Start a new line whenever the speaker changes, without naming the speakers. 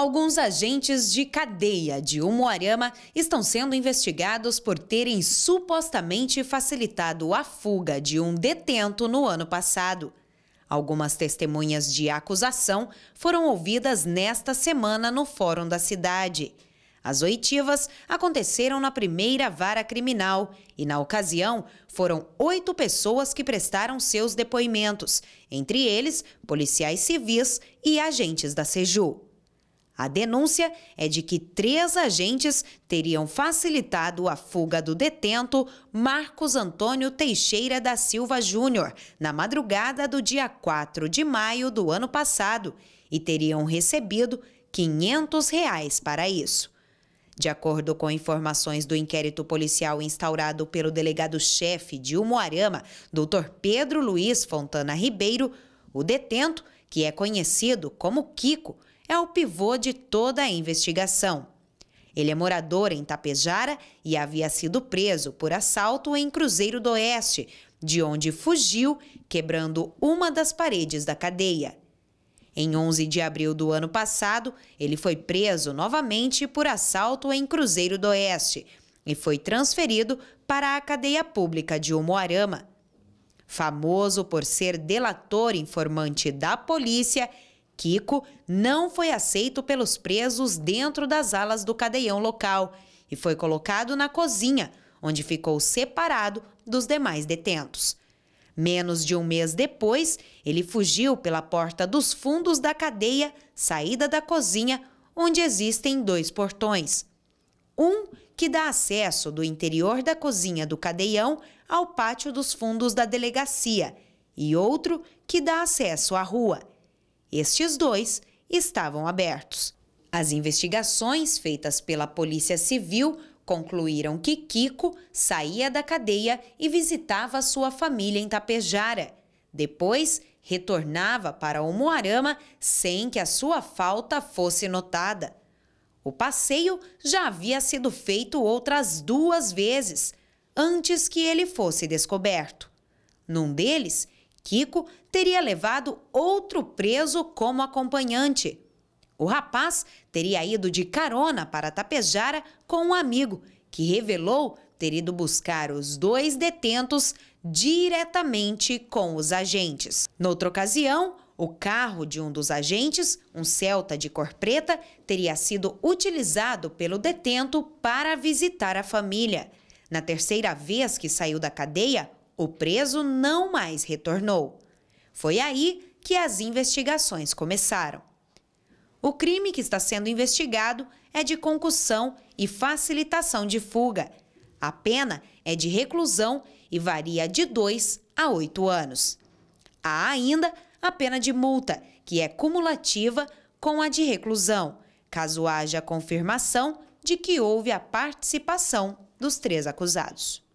Alguns agentes de cadeia de Umuarama estão sendo investigados por terem supostamente facilitado a fuga de um detento no ano passado. Algumas testemunhas de acusação foram ouvidas nesta semana no Fórum da Cidade. As oitivas aconteceram na primeira vara criminal e, na ocasião, foram oito pessoas que prestaram seus depoimentos, entre eles policiais civis e agentes da SEJU. A denúncia é de que três agentes teriam facilitado a fuga do detento Marcos Antônio Teixeira da Silva Júnior na madrugada do dia 4 de maio do ano passado e teriam recebido R$ 500 reais para isso. De acordo com informações do inquérito policial instaurado pelo delegado-chefe de Umuarama, Dr. Pedro Luiz Fontana Ribeiro, o detento, que é conhecido como Kiko, é o pivô de toda a investigação. Ele é morador em Tapejara e havia sido preso por assalto em Cruzeiro do Oeste, de onde fugiu, quebrando uma das paredes da cadeia. Em 11 de abril do ano passado, ele foi preso novamente por assalto em Cruzeiro do Oeste e foi transferido para a cadeia pública de Umuarama. Famoso por ser delator informante da polícia, Kiko não foi aceito pelos presos dentro das alas do cadeião local e foi colocado na cozinha, onde ficou separado dos demais detentos. Menos de um mês depois, ele fugiu pela porta dos fundos da cadeia, saída da cozinha, onde existem dois portões. Um que dá acesso do interior da cozinha do cadeião ao pátio dos fundos da delegacia, e outro que dá acesso à rua. Estes dois estavam abertos. As investigações feitas pela Polícia Civil concluíram que Kiko saía da cadeia e visitava sua família em Tapejara. Depois, retornava para o Moarama sem que a sua falta fosse notada. O passeio já havia sido feito outras duas vezes, antes que ele fosse descoberto. Num deles, Kiko teria levado outro preso como acompanhante. O rapaz teria ido de carona para Tapejara com um amigo, que revelou ter ido buscar os dois detentos diretamente com os agentes. Noutra ocasião, o carro de um dos agentes, um Celta de cor preta, teria sido utilizado pelo detento para visitar a família. Na terceira vez que saiu da cadeia, o preso não mais retornou. Foi aí que as investigações começaram. O crime que está sendo investigado é de concussão e facilitação de fuga. A pena é de reclusão e varia de 2 a 8 anos. Há ainda a pena de multa, que é cumulativa com a de reclusão, caso haja confirmação de que houve a participação dos três acusados.